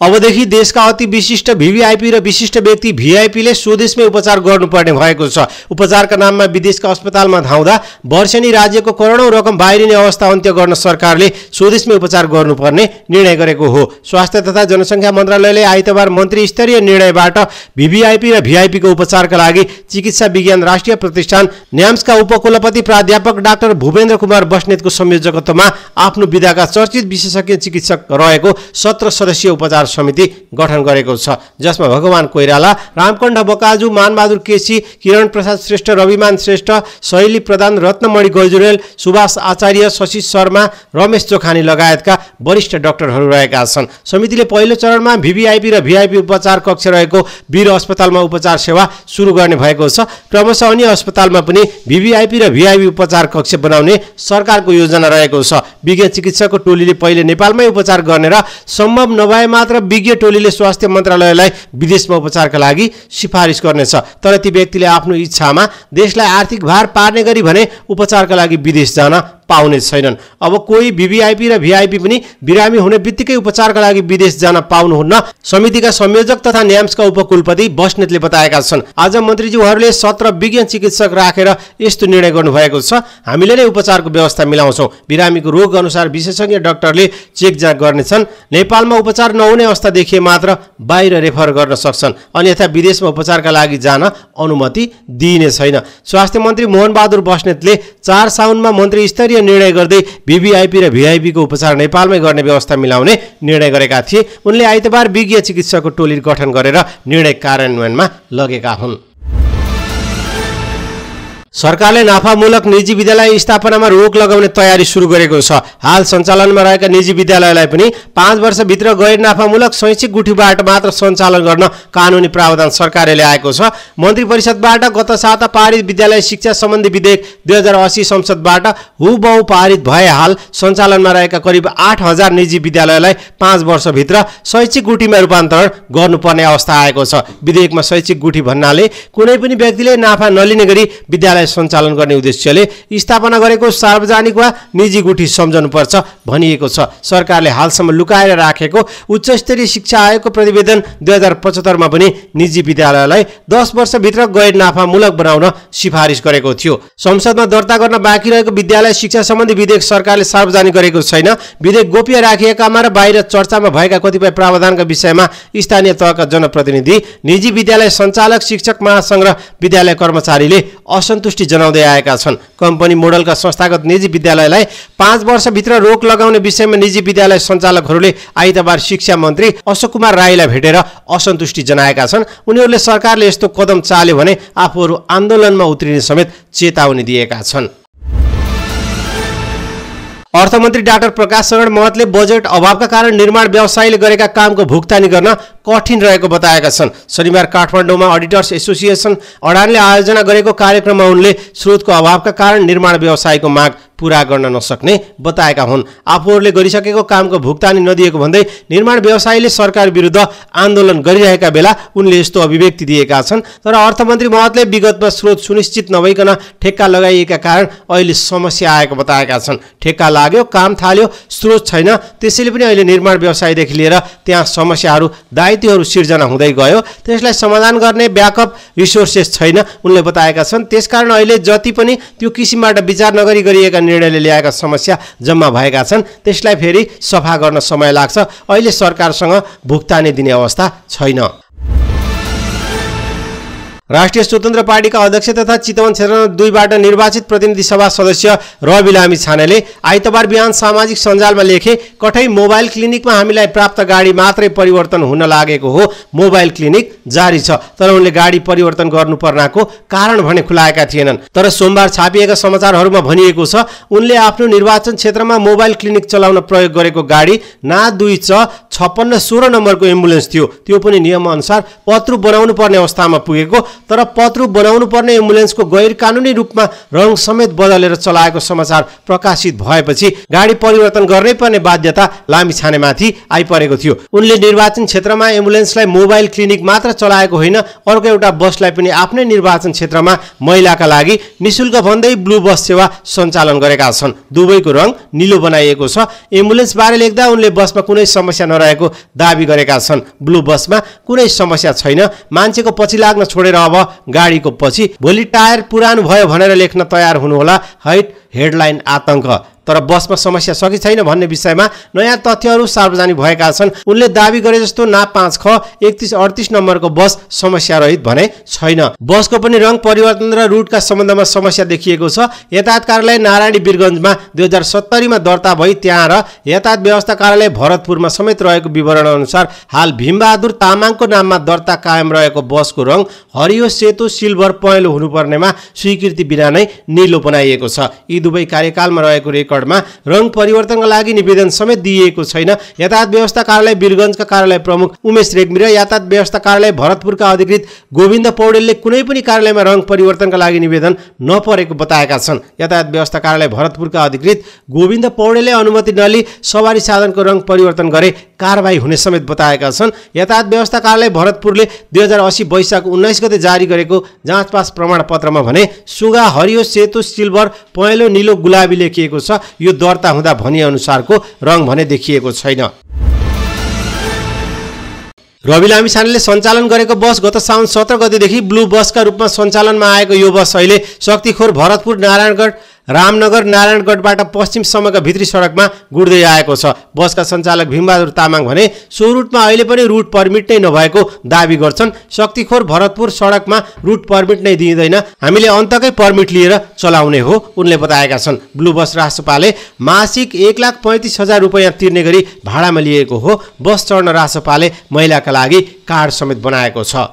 Speaker 1: अबदेखि देशका अति विशिष्ट भिभिआइपी र विशिष्ट व्यक्ति भिआइपीले स्वदेशमै उपचार गर्नुपर्ने भएको छ उपचारका नाममा विदेशका अस्पतालमा धाउँदा वर्षेनी राज्यको करोडौँ रकम बाहिरिने अवस्था अन्त्य गर्न सरकारले स्वदेशमै उपचार गर्नुपर्ने निर्णय गरेको हो स्वास्थ्य तथा जनसङ्ख्या मन्त्रालयले आइतबार मन्त्री स्तरीय निर्णयबाट भिभिआइपी र भिआइपीको उपचारका लागि चिकित्सा विज्ञान राष्ट्रिय प्रतिष्ठान न्याम्सका उपकुलपति प्राध्यापक डाक्टर भूपेन्द्र कुमार बस्नेतको संयोजकत्वमा आफ्नो विधाका चर्चित विशेषज्ञ चिकित्सक रहेको सत्र सदस्यीय उपचार समिति गठन गरेको छ जसमा भगवान कोइराला रामकण्ठ बकाजु मानबहादुर केसी किरण प्रसाद श्रेष्ठ रविमान श्रेष्ठ शैली प्रधान रत्नमणि गजुरेल सुभाष आचार्य शशि शर्मा रमेश चोखानी लगायतका वरिष्ठ डाक्टरहरू रहेका छन् समितिले पहिलो चरणमा भिभिआइपी र भिआइपी उपचार कक्ष रहेको वीर अस्पतालमा उपचार सेवा सुरु गर्ने भएको छ क्रमशः अन्य अस्पतालमा पनि भिभिआइपी र भिआइपी उपचार कक्ष बनाउने सरकारको योजना रहेको छ विज्ञ चिकित्सकको टोलीले पहिले नेपालमै उपचार गर्ने र सम्भव नभए मात्र विज्ञ टोलीले स्वास्थ्य मन्त्रालयलाई विदेशमा उपचारका लागि सिफारिस गर्नेछ तर ती व्यक्तिले आफ्नो इच्छामा देशलाई आर्थिक भार पार्ने गरी भने उपचारका लागि विदेश जान पाउने छैनन् अब कोही भिभिआइपी र भिआइपी पनि बिरामी हुने बित्तिकै उपचारका लागि विदेश जान पाउनुहुन्न समितिका संयोजक तथा न्याम्सका उपकुलपति बस्नेतले बताएका छन् आज मन्त्रीज्यूहरूले उहाँहरूले सत्र विज्ञ चिकित्सक राखेर यस्तो निर्णय गर्नुभएको छ हामीले नै उपचारको व्यवस्था मिलाउँछौँ बिरामीको रोग अनुसार विशेषज्ञ डाक्टरले चेक जाँच गर्नेछन् नेपालमा उपचार नहुने अवस्था देखिए मात्र बाहिर रेफर गर्न सक्छन् अन्यथा विदेशमा उपचारका लागि जान अनुमति दिइने छैन स्वास्थ्य मन्त्री मोहनबहादुर बस्नेतले चार साउनमा मन्त्री स्तरीय नै निर्णय गर्दै भिभिआइपी र भिआइपीको उपचार नेपालमै गर्ने व्यवस्था मिलाउने निर्णय गरेका थिए उनले आइतबार विज्ञ चिकित्सकको टोली गठन गरेर निर्णय कार्यान्वयनमा लगेका हुन् सरकारले नाफामूलक निजी विद्यालय स्थापनामा रोक लगाउने तयारी सुरु गरेको छ हाल सञ्चालनमा रहेका निजी विद्यालयलाई पनि पाँच वर्षभित्र गैर नाफामूलक शैक्षिक गुठीबाट मात्र सञ्चालन गर्न कानुनी प्रावधान सरकारले ल्याएको छ मन्त्री परिषदबाट गत साता पारित विद्यालय शिक्षा सम्बन्धी विधेयक दुई हजार असी संसदबाट हुबहु पारित भए हाल सञ्चालनमा रहेका करिब आठ हजार निजी विद्यालयलाई पाँच वर्षभित्र शैक्षिक गुठीमा रूपान्तरण गर्नुपर्ने अवस्था आएको छ विधेयकमा शैक्षिक गुठी भन्नाले कुनै पनि व्यक्तिले नाफा नलिने गरी विद्यालय व्यवसाय सञ्चालन गर्ने उद्देश्यले स्थापना गरेको सार्वजनिक वा निजी गुठी सम्झनुपर्छ भनिएको छ सरकारले हालसम्म लुकाएर राखेको स्तरीय शिक्षा आयोगको प्रतिवेदन दुई हजार पचहत्तरमा पनि निजी विद्यालयलाई दस वर्षभित्र गैर नाफामूलक बनाउन सिफारिस गरेको थियो संसदमा दर्ता गर्न बाँकी रहेको विद्यालय शिक्षा सम्बन्धी विधेयक सरकारले सार्वजनिक गरेको छैन विधेयक गोप्य राखिएकामा र बाहिर चर्चामा भएका कतिपय प्रावधानका विषयमा स्थानीय तहका जनप्रतिनिधि निजी विद्यालय सञ्चालक शिक्षक महासङ्घ र विद्यालय कर्मचारीले असन्तुष्ट सन्तुष्टि जनाउँदै आएका छन् कम्पनी मोडलका संस्थागत निजी विद्यालयलाई पाँच वर्षभित्र रोक लगाउने विषयमा निजी विद्यालय सञ्चालकहरूले आइतबार शिक्षा मन्त्री अशोक कुमार राईलाई भेटेर असन्तुष्टि जनाएका छन् उनीहरूले सरकारले यस्तो कदम चाल्यो भने आफूहरू आन्दोलनमा उत्रिने समेत चेतावनी दिएका छन् अर्थमन्त्री डाक्टर प्रकाश शरण महतले बजेट अभावका कारण निर्माण व्यवसायले गरेका कामको भुक्तानी गर्न कठिन रहेको बताएका छन् शनिबार काठमाडौँमा अडिटर्स एसोसिएसन अडानले आयोजना गरेको कार्यक्रममा उनले स्रोतको अभावका कारण निर्माण व्यवसायको माग पूरा गर्न नसक्ने बताएका हुन् आफूहरूले गरिसकेको कामको भुक्तानी नदिएको भन्दै निर्माण व्यवसायीले सरकार विरुद्ध आन्दोलन गरिरहेका बेला उनले यस्तो अभिव्यक्ति दिएका छन् तर अर्थमन्त्री महतले विगतमा स्रोत सुनिश्चित नभइकन ठेक्का लगाइएका कारण अहिले समस्या आएको बताएका छन् ठेक्का लाग्यो काम थाल्यो स्रोत छैन त्यसैले पनि अहिले निर्माण व्यवसायदेखि लिएर त्यहाँ समस्याहरू दायित्वहरू सिर्जना हुँदै गयो त्यसलाई समाधान गर्ने ब्याकअप रिसोर्सेस छैन उनले बताएका छन् त्यसकारण अहिले जति पनि त्यो किसिमबाट विचार नगरी गरिएका निर्णयले ल्याएका समस्या जम्मा भएका छन् त्यसलाई फेरि सफा गर्न समय लाग्छ अहिले सरकारसँग भुक्तानी दिने अवस्था छैन राष्ट्रिय स्वतन्त्र पार्टीका अध्यक्ष तथा चितवन क्षेत्र दुईबाट निर्वाचित प्रतिनिधि सभा सदस्य रवि लामी छानेले आइतबार बिहान सामाजिक सञ्जालमा लेखे कठै मोबाइल क्लिनिकमा हामीलाई प्राप्त गाडी मात्रै परिवर्तन हुन लागेको हो मोबाइल क्लिनिक जारी छ तर उनले गाडी परिवर्तन गर्नुपर्नाको कारण भने खुलाएका थिएनन् तर सोमबार छापिएका समाचारहरूमा भनिएको छ उनले आफ्नो निर्वाचन क्षेत्रमा मोबाइल क्लिनिक चलाउन प्रयोग गरेको गाडी ना दुई छ छप्पन्न सोह्र नम्बरको एम्बुलेन्स थियो त्यो पनि नियमअनुसार पत्रु बनाउनु पर्ने अवस्थामा पुगेको तर पत्रु बनाउनु पर्ने एम्बुलेन्सको गैर कानुनी रूपमा रङ समेत बदलेर चलाएको समाचार प्रकाशित भएपछि गाडी परिवर्तन गर्नै पर्ने बाध्यता लामिछानेमाथि आइपरेको थियो उनले निर्वाचन क्षेत्रमा एम्बुलेन्सलाई मोबाइल क्लिनिक मात्र चलाएको होइन अर्को एउटा बसलाई पनि आफ्नै निर्वाचन क्षेत्रमा महिलाका लागि निशुल्क भन्दै ब्लू बस सेवा सञ्चालन गरेका छन् दुवैको रङ निलो बनाइएको छ एम्बुलेन्स बारे लेख्दा उनले बसमा कुनै समस्या नरहेको दावी गरेका छन् ब्लू बसमा कुनै समस्या छैन मान्छेको पछि लाग्न छोडेर अब गाडीको पछि भोलि टायर पुरानो भयो भनेर लेख्न तयार हुनुहोला हैट हेडलाइन आतंक तर बसमा समस्या सकि छैन भन्ने विषयमा नयाँ तथ्यहरू सार्वजनिक भएका छन् उनले दावी गरे जस्तो ना पाँच ख एकतिस अडतिस नम्बरको बस समस्या रहित भने छैन बसको पनि रङ परिवर्तन र रुटका सम्बन्धमा समस्या देखिएको छ यातायात कार्यालय नारायणी वीरगञ्जमा दुई हजार सत्तरीमा दर्ता भई त्यहाँ र यातायात व्यवस्था कार्यालय भरतपुरमा समेत रहेको विवरण अनुसार हाल भीमबहादुर तामाङको नाममा दर्ता कायम रहेको बसको रङ हरियो सेतो सिल्भर पहेँलो हुनुपर्नेमा स्वीकृति बिना नै निलो बनाइएको छ यी दुवै कार्यकालमा रहेको रेकर्डमा रङ परिवर्तनका लागि निवेदन समेत दिइएको छैन यातायात व्यवस्था कार्यालय वीरगञ्जका कार्यालय प्रमुख उमेश रेग्मी र यातायात व्यवस्था कार्यालय भरतपुरका अधिकृत गोविन्द पौडेलले कुनै पनि कार्यालयमा रङ परिवर्तनका लागि निवेदन नपरेको बताएका छन् यातायात व्यवस्था कार्यालय भरतपुरका अधिकृत गोविन्द पौडेलले अनुमति नलिई सवारी साधनको रङ परिवर्तन गरे कारवाही हुने समेत बताएका छन् यातायात व्यवस्था कार्यालय भरतपुरले दुई हजार असी वैशाख उन्नाइस गते जारी गरेको जाँचपास प्रमाणपत्रमा भने सुगा हरियो सेतो सिल्भर पहेँलो निलो गुलाबी लेखिएको छ यो दर्ता हुँदा भनिएअनुसारको रङ भने देखिएको छैन रवि लामिछानेले सञ्चालन गरेको बस गत साउन सत्र गतिदेखि ब्लू बसका रूपमा सञ्चालनमा आएको यो बस अहिले शक्तिखोर भरतपुर नारायणगढ रामनगर नारायणगढबाट पश्चिमसम्मका भित्री सडकमा गुड्दै आएको छ बसका सञ्चालक भीमबहादुर तामाङ भने सो रुटमा अहिले पनि रुट पर्मिट नै नभएको दावी गर्छन् शक्तिखोर भरतपुर सडकमा रुट पर्मिट नै दिइँदैन हामीले अन्तकै पर्मिट लिएर चलाउने हो उनले बताएका छन् ब्लु बस रासपाले मासिक एक लाख पैँतिस हजार रुपियाँ तिर्ने गरी भाडामा लिएको हो बस चढ्न रासपाले महिलाका लागि कार्ड समेत बनाएको छ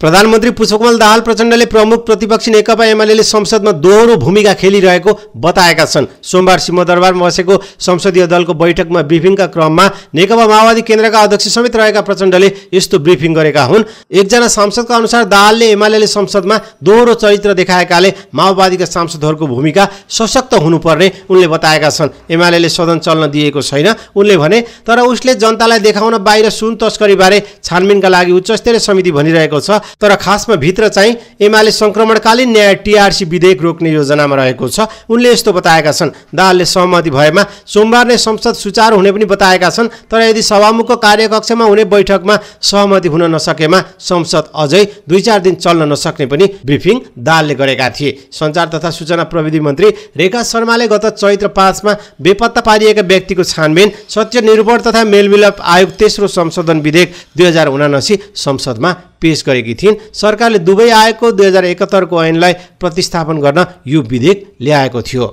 Speaker 1: प्रधानमन्त्री पुष्पकमल दाहाल प्रचण्डले प्रमुख प्रतिपक्षी नेकपा एमाले संसदमा दोहोरो भूमिका खेलिरहेको बताएका छन् सोमबार सिंहदरबारमा बसेको संसदीय दलको बैठकमा ब्रिफिङका क्रममा नेकपा माओवादी केन्द्रका अध्यक्ष समेत रहेका प्रचण्डले यस्तो ब्रिफिङ गरेका हुन् एकजना सांसदका अनुसार दाहालले एमाले संसदमा दोहोरो चरित्र देखाएकाले माओवादीका सांसदहरूको भूमिका सशक्त हुनुपर्ने उनले बताएका छन् एमाले सदन चल्न दिएको छैन उनले भने तर उसले जनतालाई देखाउन बाहिर सुन तस्करीबारे छानबिनका लागि उच्चस्तरीय समिति भनिरहेको छ तर खासमा भित्र चाहिँ एमाले सङ्क्रमणकालीन न्याय टिआरसी विधेयक रोक्ने योजनामा रहेको छ उनले यस्तो बताएका छन् दाहालले सहमति भएमा सोमबार नै संसद सुचारू हुने पनि बताएका छन् तर यदि सभामुखको कार्यकक्षमा हुने बैठकमा सहमति हुन नसकेमा संसद अझै दुई चार दिन चल्न नसक्ने पनि ब्रिफिङ दालले गरेका थिए सञ्चार तथा सूचना प्रविधि मन्त्री रेखा शर्माले गत चैत्र पाँचमा बेपत्ता पारिएका व्यक्तिको छानबिन सत्य निरूपण तथा मेलमिलाप आयोग तेस्रो संशोधन विधेयक दुई हजार उनासी संसदमा पेश गरेकी थिइन् सरकारले दुवै आएको दुई हजार एकहत्तरको ऐनलाई प्रतिस्थापन गर्न यो विधेयक ल्याएको थियो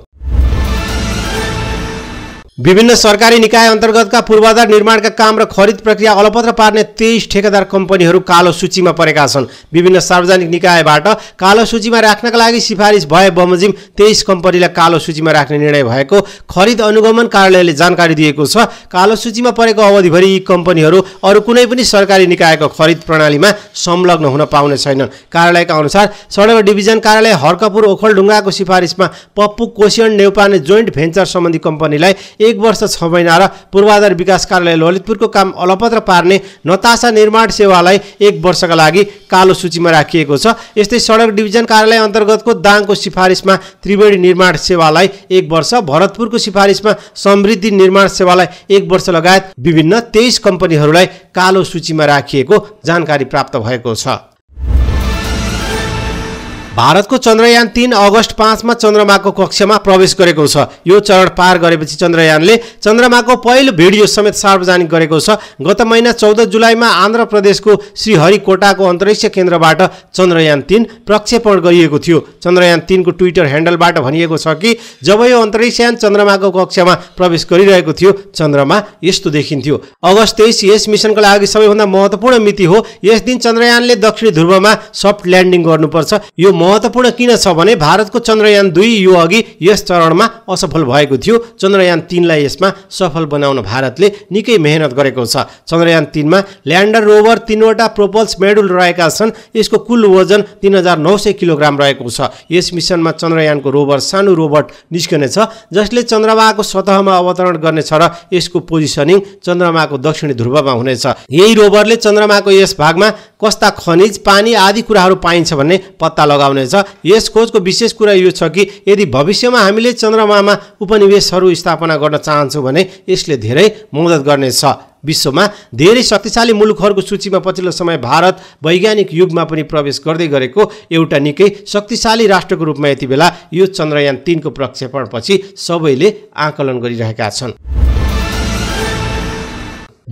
Speaker 1: विभिन्न सरकारी निकाय अन्तर्गतका पूर्वाधार निर्माणका काम र खरिद प्रक्रिया अलपत्र पार्ने तेइस ठेकेदार कम्पनीहरू कालो सूचीमा परेका छन् विभिन्न सार्वजनिक निकायबाट कालो सूचीमा राख्नका लागि सिफारिस भए बमोजिम तेइस कम्पनीलाई कालो सूचीमा राख्ने निर्णय भएको खरिद अनुगमन कार्यालयले जानकारी दिएको छ कालो सूचीमा परेको अवधिभरि यी कम्पनीहरू अरू कुनै पनि सरकारी निकायको खरिद प्रणालीमा संलग्न हुन पाउने छैनन् कार्यालयका अनुसार सडक डिभिजन कार्यालय हर्कपुर ओखलढुङ्गाको सिफारिसमा पप्पु कोसियन नेउपाने जोइन्ट भेन्चर सम्बन्धी कम्पनीलाई एक वर्ष छ महिना र पूर्वाधार विकास कार्यालय ललितपुरको काम अलपत्र पार्ने नतासा निर्माण सेवालाई एक वर्षका लागि कालो सूचीमा राखिएको छ यस्तै सडक डिभिजन कार्यालय अन्तर्गतको दाङको सिफारिसमा त्रिवेणी निर्माण सेवालाई एक वर्ष भरतपुरको सिफारिसमा समृद्धि निर्माण सेवालाई एक वर्ष लगायत विभिन्न तेइस कम्पनीहरूलाई कालो सूचीमा राखिएको जानकारी प्राप्त भएको छ भारतको चन्द्रयान तिन अगस्त पाँचमा चन्द्रमाको कक्षमा प्रवेश गरेको छ यो चरण पार गरेपछि चन्द्रयानले चन्द्रमाको पहिलो भिडियो समेत सार्वजनिक गरेको छ गत महिना चौध जुलाईमा आन्ध्र प्रदेशको श्रीहरिकोटाको अन्तरिक्ष केन्द्रबाट चन्द्रयान तिन प्रक्षेपण गरिएको थियो चन्द्रयान तिनको ट्विटर ह्यान्डलबाट भनिएको छ कि जब यो अन्तरिक्षयान चन्द्रमाको कक्षामा प्रवेश गरिरहेको थियो चन्द्रमा यस्तो देखिन्थ्यो अगस्त तेइस यस मिसनको लागि सबैभन्दा महत्त्वपूर्ण मिति हो यस दिन चन्द्रयानले दक्षिण ध्रुवमा सफ्ट ल्यान्डिङ गर्नुपर्छ यो महत्वपूर्ण किन छ भने भारतको चन्द्रयान दुई यो अघि यस चरणमा असफल भएको थियो चन्द्रयान तिनलाई यसमा सफल बनाउन भारतले निकै मेहनत गरेको छ चन्द्रयान तिनमा ल्यान्डर रोभर तिनवटा प्रोपल्स मेडुल रहेका छन् यसको कुल वजन तिन हजार नौ सय किलोग्राम रहेको छ यस मिसनमा चन्द्रयानको रोभर सानो रोबोट निस्कनेछ जसले चन्द्रमाको सतहमा अवतरण गर्नेछ र यसको पोजिसनिङ चन्द्रमाको दक्षिणी ध्रुवमा हुनेछ यही रोभरले चन्द्रमाको यस भागमा कस्ता खनिज पानी आदि कुराहरू पाइन्छ भन्ने पत्ता लगा छ यस खोजको विशेष कुरा यो छ कि यदि भविष्यमा हामीले चन्द्रमामा उपनिवेशहरू स्थापना गर्न चाहन्छौँ भने यसले धेरै मद्दत गर्नेछ विश्वमा धेरै शक्तिशाली मुलुकहरूको सूचीमा पछिल्लो समय भारत वैज्ञानिक युगमा पनि प्रवेश गर्दै गरेको एउटा निकै शक्तिशाली राष्ट्रको रूपमा यति बेला यो चन्द्रयान तिनको प्रक्षेपणपछि सबैले आकलन गरिरहेका छन्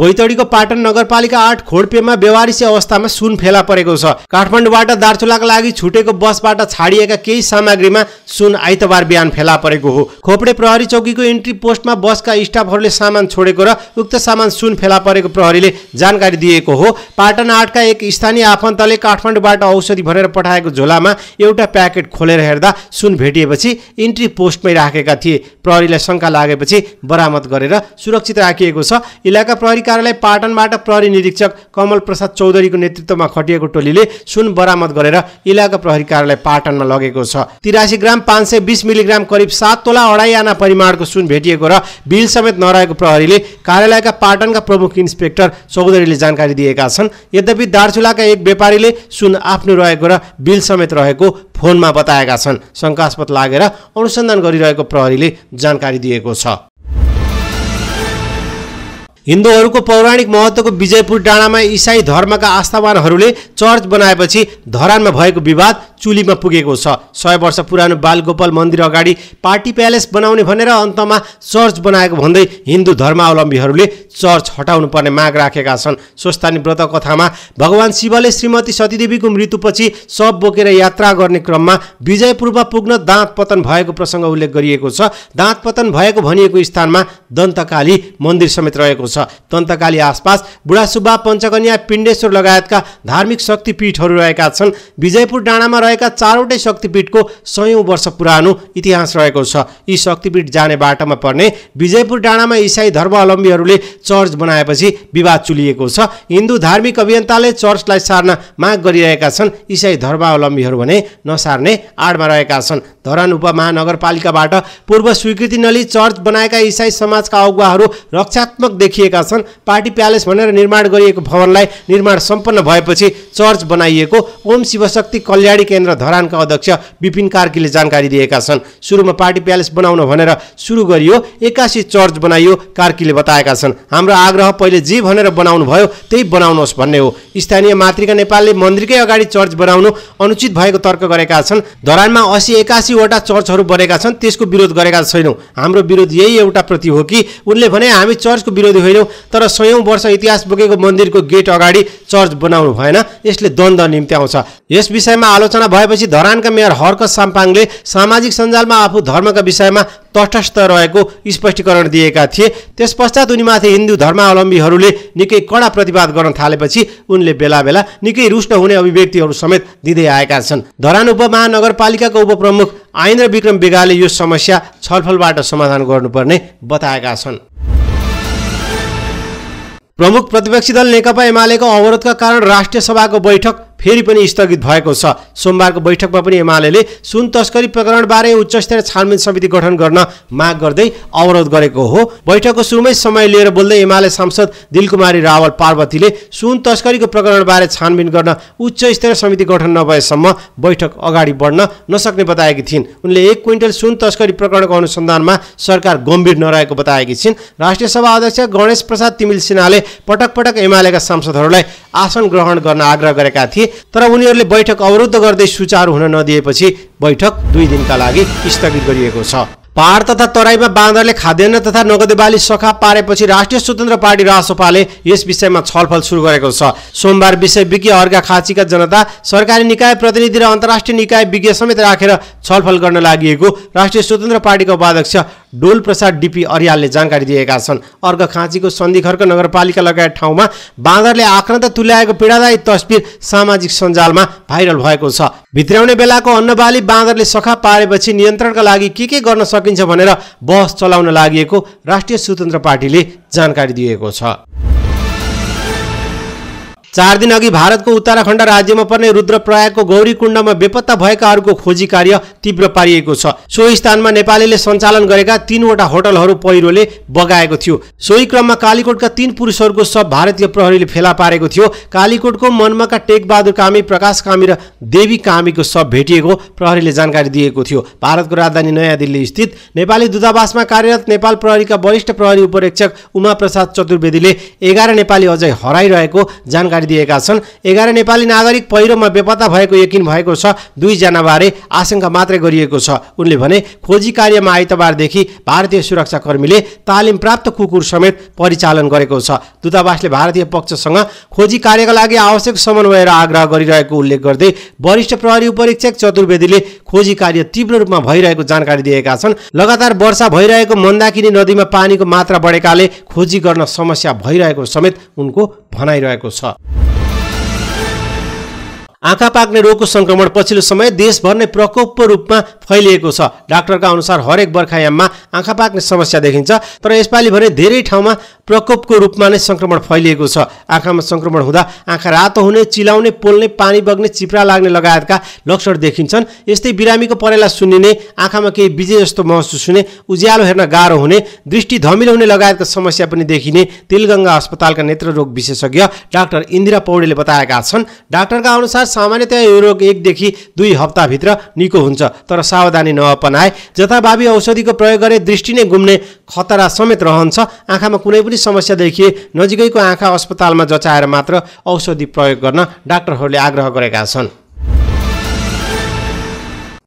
Speaker 1: बैतडीको पाटन नगरपालिका आठ खोडपेमा व्यवहारिसी अवस्थामा सुन फेला परेको छ काठमाडौँबाट दार्चुलाका लागि छुटेको बसबाट छाडिएका केही सामग्रीमा सुन आइतबार बिहान फेला परेको हो खोपडे प्रहरी चौकीको इन्ट्री पोस्टमा बसका स्टाफहरूले सामान छोडेको र उक्त सामान सुन फेला परेको प्रहरीले जानकारी दिएको हो पाटन आठका एक स्थानीय आफन्तले काठमाडौँबाट औषधि भरेर पठाएको झोलामा एउटा प्याकेट खोलेर हेर्दा सुन भेटिएपछि इन्ट्री पोस्टमै राखेका थिए प्रहरीलाई शङ्का लागेपछि बरामद गरेर सुरक्षित राखिएको छ इलाका प्रहरी कार्यालय पाटनबाट प्रहरी निरीक्षक कमल प्रसाद चौधरीको नेतृत्वमा खटिएको टोलीले सुन बरामद गरेर इलाका प्रहरी कार्यालय पाटनमा लगेको छ तिरासी ग्राम पाँच सय बिस मिलिग्राम करिब सात तोला अढाई आना परिमाणको सुन भेटिएको र बिल समेत नरहेको प्रहरीले कार्यालयका पाटनका प्रमुख इन्सपेक्टर चौधरीले जानकारी दिएका छन् यद्यपि दार्चुलाका एक व्यापारीले सुन आफ्नो रहेको र बिल समेत रहेको फोनमा बताएका छन् शङ्कास्पद लागेर अनुसन्धान गरिरहेको प्रहरीले जानकारी दिएको छ हिन्दूहरूको पौराणिक महत्त्वको विजयपुर डाँडामा इसाई धर्मका आस्थावानहरूले चर्च बनाएपछि धरानमा भएको विवाद चुलीमा पुगेको छ सय वर्ष पुरानो बालगोपाल मन्दिर अगाडि पार्टी प्यालेस बनाउने भनेर अन्तमा चर्च बनाएको भन्दै हिन्दू धर्मावलम्बीहरूले चर्च हटाउनु पर्ने माग राखेका छन् स्वस्थानी व्रत कथामा भगवान् शिवले श्रीमती सतीदेवीको मृत्युपछि सब बोकेर यात्रा गर्ने क्रममा विजयपुरमा पुग्न दाँत पतन भएको प्रसङ्ग उल्लेख गरिएको छ दाँत पतन भएको भनिएको स्थानमा दन्तकाली मन्दिर समेत रहेको छ छ तन्तकाली आसपास बुढासुब्बा पञ्चकन्या पिण्डेश्वर लगायतका धार्मिक शक्तिपीठहरू रहेका छन् विजयपुर डाँडामा रहेका चारवटै शक्तिपीठको सयौँ वर्ष पुरानो इतिहास रहेको छ यी शक्तिपीठ जाने बाटोमा पर्ने विजयपुर डाँडामा इसाई धर्मावलम्बीहरूले चर्च बनाएपछि विवाद चुलिएको छ हिन्दू धार्मिक अभियन्ताले चर्चलाई सार्न माग गरिरहेका छन् इसाई धर्मावलम्बीहरू भने नसार्ने आडमा रहेका छन् धरान उपमहानगरपालिकाबाट पूर्व स्वीकृति नली चर्च बनाएका इसाई समाजका अगुवाहरू रक्षात्मक देखिए गरिएका छन् पार्टी प्यालेस भनेर निर्माण गरिएको भवनलाई निर्माण सम्पन्न भएपछि चर्च बनाइएको ओम शिवशक्ति कल्याणी केन्द्र धरानका अध्यक्ष विपिन कार्कीले जानकारी दिएका छन् सुरुमा पार्टी प्यालेस बनाउन भनेर सुरु गरियो एक्कासी चर्च बनाइयो कार्कीले बताएका छन् हाम्रो आग्रह पहिले जे भनेर बनाउनु भयो त्यही बनाउनुहोस् भन्ने हो स्थानीय मातृका नेपालले मन्दिरकै अगाडि चर्च बनाउनु अनुचित भएको तर्क गरेका छन् धरानमा असी एकासीवटा चर्चहरू बनेका छन् त्यसको विरोध गरेका छैनौँ हाम्रो विरोध यही एउटा प्रति हो कि उनले भने हामी चर्चको विरोधी छैनौँ तर सयौं वर्ष इतिहास बोकेको मन्दिरको गेट अगाडि चर्च बनाउनु भएन यसले द्वन्द निम्ति आउँछ यस विषयमा आलोचना भएपछि धरानका मेयर हर्क साम्पाङले सामाजिक सञ्जालमा आफू धर्मका विषयमा तटस्थ रहेको स्पष्टीकरण दिएका थिए त्यस पश्चात उनीमाथि हिन्दू धर्मावलम्बीहरूले निकै कडा प्रतिवाद गर्न थालेपछि उनले बेला बेला निकै रुष्ट हुने अभिव्यक्तिहरू समेत दिँदै आएका छन् धरान उपमहानगरपालिकाको उपप्रमुख आइन्द्र विक्रम बेगाले यो समस्या छलफलबाट समाधान गर्नुपर्ने बताएका छन् प्रमुख प्रतिपक्षी दल नेकपा एमालेको अवरोधका कारण राष्ट्रिय सभाको बैठक फेरि पनि स्थगित भएको छ सोमबारको बैठकमा पनि एमाले सुन तस्करी प्रकरणबारे उच्चस्तरीय छानबिन समिति गठन गर्न माग गर्दै अवरोध गरेको हो बैठकको सुरुमै समय लिएर बोल्दै एमाले सांसद दिलकुमारी रावल पार्वतीले सुन तस्करीको प्रकरणबारे छानबिन गर्न उच्च स्तरीय समिति गठन नभएसम्म बैठक अगाडि बढ्न नसक्ने बताएकी थिइन् उनले एक क्विन्टल सुन तस्करी प्रकरणको अनुसन्धानमा सरकार गम्भीर नरहेको बताएकी छिन् राष्ट्रिय सभा अध्यक्ष गणेश प्रसाद तिमिल सिन्हाले पटक पटक एमालेका सांसदहरूलाई आसन ग्रहण गर्न आग्रह गरेका थिए तर उनीहरूले बैठक अवरुद्ध गर्दै सुचारू हुन नदिएपछि बैठक दुई दिनका लागि स्थगित गरिएको छ पहाड तथा तराईमा बाँदरले खाद्यान्न तथा नगदे बाली सखा पारेपछि राष्ट्रिय स्वतन्त्र पार्टी रासोपाले यस विषयमा छलफल सुरु गरेको छ सोमबार विषय विज्ञ अर्घा खाँचीका जनता सरकारी निकाय प्रतिनिधि र अन्तर्राष्ट्रिय निकाय विज्ञ समेत राखेर छलफल गर्न लागि राष्ट्रिय स्वतन्त्र पार्टीका उपाध्यक्ष डोल प्रसाद डिपी अर्यालले जानकारी दिएका छन् अर्घ खाँचीको सन्धिखर्क नगरपालिका लगायत ठाउँमा बाँदरले आक्रान्त तुल्याएको पीडादायी तस्विर सामाजिक सञ्जालमा भाइरल भएको छ भित्राउने बेलाको अन्नबाली बाँदरले सखा पारेपछि नियन्त्रणका लागि के के गर्न सक्छ सकिन्छ भनेर बहस चलाउन लागि राष्ट्रिय स्वतन्त्र पार्टीले जानकारी दिएको छ चार दिन अघि भारतको उत्तराखण्ड राज्यमा पर्ने रुद्रप्रयागको गौरी कुण्डमा बेपत्ता भएकाहरूको खोजी कार्य तीव्र पारिएको छ सोही स्थानमा नेपालीले सञ्चालन गरेका तीनवटा होटलहरू पहिरोले बगाएको थियो सोही क्रममा कालीकोटका तीन पुरुषहरूको सब भारतीय प्रहरीले फेला पारेको थियो कालीकोटको मनमाका टेकबहादुर कामी प्रकाश कामी र देवी कामीको सब भेटिएको प्रहरीले जानकारी दिएको थियो भारतको राजधानी नयाँ दिल्ली स्थित नेपाली दूतावासमा कार्यरत नेपाल प्रहरीका वरिष्ठ प्रहरी उमा प्रसाद चतुर्वेदीले एघार नेपाली अझै हराइरहेको जानकारी गरिदिएका छन् एघार नेपाली नागरिक पहिरोमा बेपत्ता भएको यकिन भएको छ दुईजनाबारे आशंका मात्रै गरिएको छ उनले भने खोजी कार्यमा आइतबारदेखि भारतीय सुरक्षाकर्मीले तालिम प्राप्त कुकुर समेत परिचालन गरेको छ दूतावासले भारतीय पक्षसँग खोजी कार्यका लागि आवश्यक समन्वय र आग्रह गरिरहेको उल्लेख गर्दै वरिष्ठ प्रहरी उपरीक्षक चतुर्वेदीले खोजी कार्य तीव्र रूपमा भइरहेको जानकारी दिएका छन् लगातार वर्षा भइरहेको मन्दाकिनी नदीमा पानीको मात्रा बढेकाले खोजी गर्न समस्या भइरहेको समेत उनको भनाइरहेको छ आँखा पाक्ने रोगको सङ्क्रमण पछिल्लो समय देशभर नै प्रकोपको रूपमा फैलिएको छ डाक्टरका अनुसार हरेक बर्खायाममा आँखा पाक्ने समस्या देखिन्छ तर यसपालि भने धेरै ठाउँमा प्रकोपको रूपमा नै सङ्क्रमण फैलिएको छ आँखामा सङ्क्रमण हुँदा आँखा रातो हुने चिलाउने पोल्ने पानी बग्ने चिप्रा लाग्ने लगायतका लक्षण देखिन्छन् यस्तै बिरामीको परेला सुनिने आँखामा केही बिजे जस्तो महसुस हुने उज्यालो हेर्न गाह्रो हुने दृष्टि धमिलो हुने लगायतका समस्या पनि देखिने तिलगङ्गा अस्पतालका नेत्र रोग विशेषज्ञ डाक्टर इन्दिरा पौडेले बताएका छन् डाक्टरका अनुसार सामान्यतया यो रोग एकदेखि दुई हप्ताभित्र निको हुन्छ तर सावधानी नअपनाए जथाभावी औषधिको प्रयोग गरे दृष्टि नै गुम्ने खतरा समेत रहन्छ आँखामा कुनै पनि समस्या देखिए नजिकैको आँखा अस्पतालमा जचाएर मात्र औषधि प्रयोग गर्न डाक्टरहरूले आग्रह गरेका छन्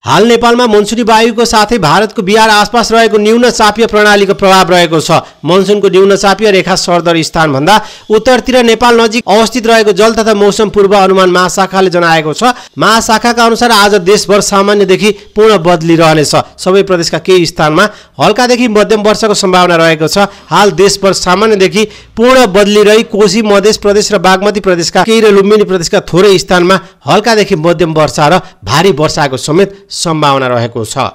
Speaker 1: हाल नेपालमा मनसुनी वायुको साथै भारतको बिहार आसपास रहेको न्यून चापीय प्रणालीको प्रभाव रहेको छ मनसुनको न्यून चापीय रेखा सरदर स्थानभन्दा उत्तरतिर नेपाल नजिक अवस्थित रहेको जल तथा मौसम पूर्व अनुमान महाशाखाले जनाएको छ महाशाखाका अनुसार आज देशभर सामान्यदेखि पूर्ण बदली रहनेछ सबै प्रदेशका केही स्थानमा हल्कादेखि मध्यम वर्षाको सम्भावना रहेको छ हाल देशभर सामान्यदेखि पूर्ण बदली रही कोशी मधेस प्रदेश र बागमती प्रदेशका केही र लुम्बिनी प्रदेशका थोरै स्थानमा हल्कादेखि मध्यम वर्षा र भारी वर्षाको समेत सम्भावना रहेको छ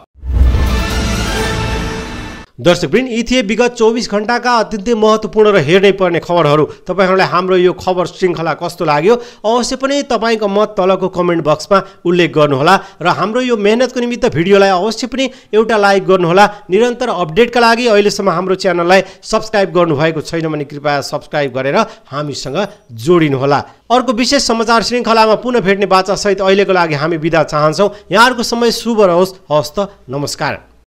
Speaker 1: दर्शकवृन्द यी थिए विगत चौबिस घन्टाका अत्यन्तै महत्त्वपूर्ण र हेर्नै पर्ने खबरहरू तपाईँहरूलाई हाम्रो यो खबर श्रृङ्खला कस्तो लाग्यो अवश्य पनि तपाईँको मत तलको कमेन्ट बक्समा उल्लेख गर्नुहोला र हाम्रो यो मेहनतको निमित्त भिडियोलाई अवश्य पनि एउटा लाइक गर्नुहोला निरन्तर अपडेटका लागि अहिलेसम्म हाम्रो च्यानललाई सब्सक्राइब गर्नुभएको छैन भने कृपया सब्सक्राइब गरेर हामीसँग जोडिनुहोला अर्को विशेष समाचार श्रृङ्खलामा पुनः भेट्ने बाचासहित अहिलेको लागि हामी बिदा चाहन्छौँ यहाँहरूको समय शुभ रहोस् हवस् त नमस्कार